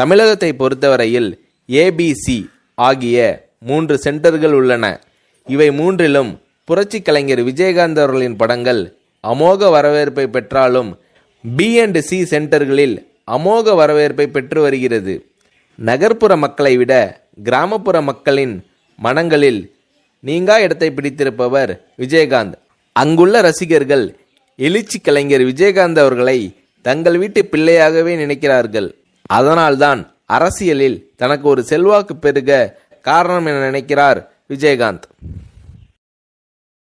தமிழகத்தை பொறுத்தவரையில் ஏபிசி ஆகிய மூன்று சென்டர்கள் உள்ளன இவை மூன்றிலும் புரட்சி கலைஞர் விஜயகாந்த் அவர்களின் படங்கள் அமோக வரவேற்பை பெற்றாலும் பி அண்ட் சி சென்டர்களில் அமோக வரவேற்பை பெற்று வருகிறது நகர்ப்புற மக்களை விட கிராமப்புற மக்களின் மனங்களில் நீங்கா இடத்தை பிடித்திருப்பவர் விஜயகாந்த் அங்குள்ள ரசிகர்கள் எழுச்சி கலைஞர் விஜயகாந்த் அவர்களை தங்கள் வீட்டு பிள்ளையாகவே நினைக்கிறார்கள் அதனால்தான் அரசியலில் தனக்கு ஒரு செல்வாக்கு பெருக காரணம் என நினைக்கிறார் விஜயகாந்த்